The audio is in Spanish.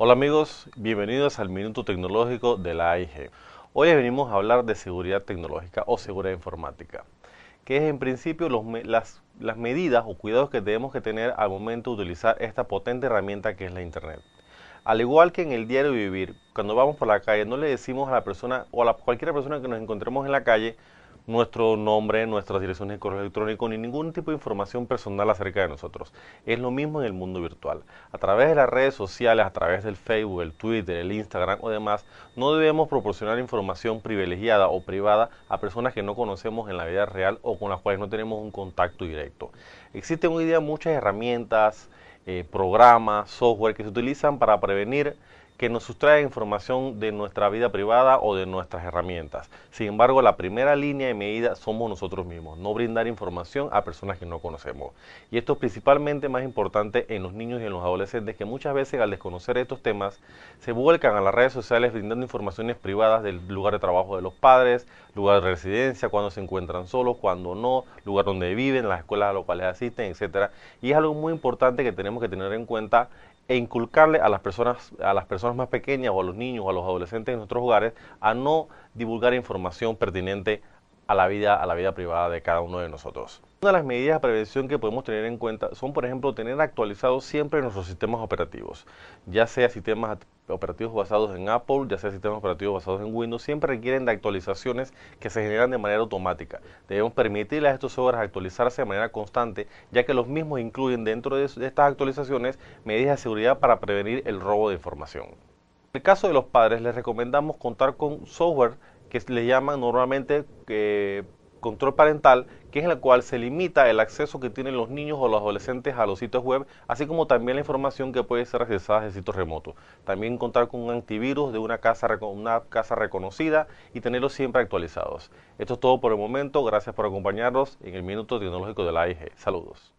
Hola amigos, bienvenidos al Minuto Tecnológico de la AIG. Hoy venimos a hablar de seguridad tecnológica o seguridad informática, que es en principio las, medidas o cuidados que debemos que tener al momento de utilizar esta potente herramienta que es la Internet. Al igual que en el diario vivir, cuando vamos por la calle no le decimos a la persona o a cualquier persona que nos encontremos en la calle, nuestro nombre, nuestras direcciones de correo electrónico, ni ningún tipo de información personal acerca de nosotros. Es lo mismo en el mundo virtual. A través de las redes sociales, a través del Facebook, el Twitter, el Instagram o demás, no debemos proporcionar información privilegiada o privada a personas que no conocemos en la vida real o con las cuales no tenemos un contacto directo. Existen hoy día muchas herramientas, eh, programas, software que se utilizan para prevenir que nos sustrae información de nuestra vida privada o de nuestras herramientas. Sin embargo, la primera línea de medida somos nosotros mismos, no brindar información a personas que no conocemos. Y esto es principalmente más importante en los niños y en los adolescentes que muchas veces al desconocer estos temas se vuelcan a las redes sociales brindando informaciones privadas del lugar de trabajo de los padres, lugar de residencia, cuando se encuentran solos, cuando no, lugar donde viven, las escuelas a las cuales asisten, etc. Y es algo muy importante que tenemos que tener en cuenta e inculcarle a las personas, a las personas más pequeñas o a los niños o a los adolescentes en nuestros hogares a no divulgar información pertinente a la vida, a la vida privada de cada uno de nosotros. Una de las medidas de prevención que podemos tener en cuenta son, por ejemplo, tener actualizados siempre nuestros sistemas operativos, ya sea sistemas operativos basados en Apple, ya sea sistemas operativos basados en Windows, siempre requieren de actualizaciones que se generan de manera automática. Debemos permitirles a estos softwares actualizarse de manera constante, ya que los mismos incluyen dentro de estas actualizaciones medidas de seguridad para prevenir el robo de información. En el caso de los padres, les recomendamos contar con software que le llaman normalmente control parental, que es el cual se limita el acceso que tienen los niños o los adolescentes a los sitios web, así como también la información que puede ser accesada desde sitios remotos. También contar con un antivirus de una casa, una casa reconocida y tenerlos siempre actualizados. Esto es todo por el momento. Gracias por acompañarnos en el Minuto Tecnológico de la AIG. Saludos.